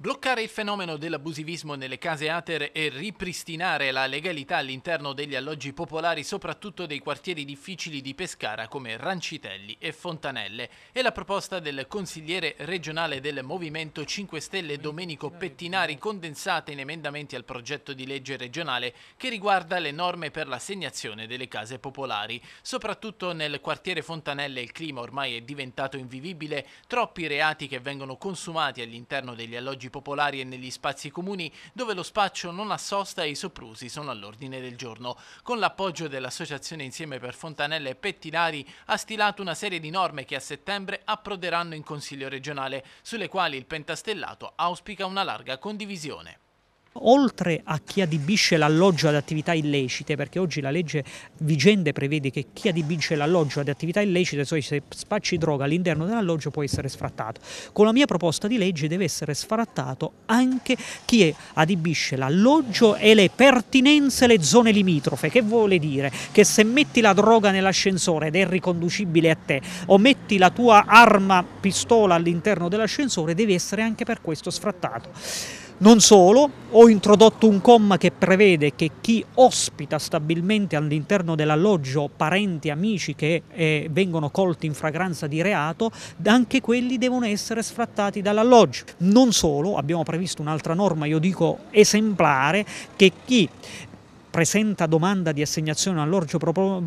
Bloccare il fenomeno dell'abusivismo nelle case ater e ripristinare la legalità all'interno degli alloggi popolari, soprattutto dei quartieri difficili di Pescara come Rancitelli e Fontanelle, è la proposta del consigliere regionale del Movimento 5 Stelle Domenico Pettinari, condensata in emendamenti al progetto di legge regionale che riguarda le norme per l'assegnazione delle case popolari. Soprattutto nel quartiere Fontanelle il clima ormai è diventato invivibile, troppi reati che vengono consumati all'interno degli alloggi popolari e negli spazi comuni dove lo spaccio non ha sosta e i soprusi sono all'ordine del giorno. Con l'appoggio dell'Associazione Insieme per Fontanelle e Pettinari ha stilato una serie di norme che a settembre approderanno in Consiglio regionale, sulle quali il Pentastellato auspica una larga condivisione. Oltre a chi adibisce l'alloggio ad attività illecite, perché oggi la legge vigente prevede che chi adibisce l'alloggio ad attività illecite, cioè se spacci droga all'interno dell'alloggio, può essere sfrattato. Con la mia proposta di legge deve essere sfrattato anche chi adibisce l'alloggio e le pertinenze, le zone limitrofe, che vuole dire che se metti la droga nell'ascensore ed è riconducibile a te, o metti la tua arma pistola all'interno dell'ascensore, devi essere anche per questo sfrattato. Non solo, ho introdotto un comma che prevede che chi ospita stabilmente all'interno dell'alloggio parenti, amici che eh, vengono colti in fragranza di reato, anche quelli devono essere sfrattati dall'alloggio. Non solo, abbiamo previsto un'altra norma, io dico esemplare, che chi presenta domanda di assegnazione all'orgio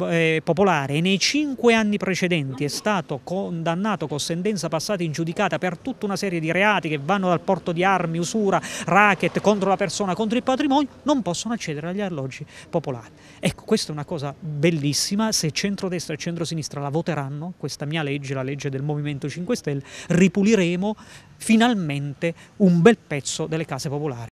eh, popolare e nei cinque anni precedenti è stato condannato con sentenza passata in giudicata per tutta una serie di reati che vanno dal porto di armi, usura, racket contro la persona, contro il patrimonio, non possono accedere agli alloggi popolari. Ecco, questa è una cosa bellissima, se centrodestra e centrosinistra la voteranno, questa mia legge, la legge del Movimento 5 Stelle, ripuliremo finalmente un bel pezzo delle case popolari.